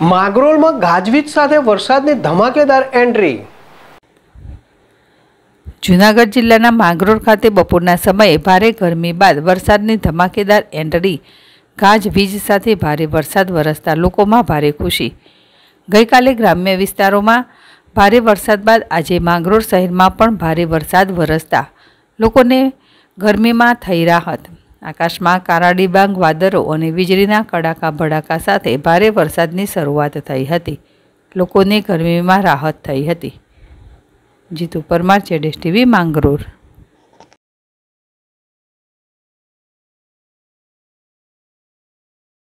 માગરોલમાં ગાજવીજ સાથે વરસાદની ધમાકેદાર એન્ટ્રી જૂનાગઢ જિલ્લાના માંગરોળ ખાતે બપોરના સમયે ભારે ગરમી બાદ વરસાદની ધમાકેદાર એન્ટ્રી ગાજવીજ સાથે ભારે વરસાદ વરસતા લોકોમાં ભારે ખુશી ગઈકાલે ગ્રામ્ય વિસ્તારોમાં ભારે વરસાદ બાદ આજે માંગરોળ શહેરમાં પણ ભારે વરસાદ વરસતા લોકોને ગરમીમાં થઈ રાહત આકાશમાં કારાડીબાંગ વાદળો અને વીજળીના કડાકા ભડાકા સાથે ભારે વરસાદની શરૂઆત થઈ હતી લોકોને ગરમીમાં રાહત થઈ હતી જીતુ પરમાર છે ટીવી માંગરૂર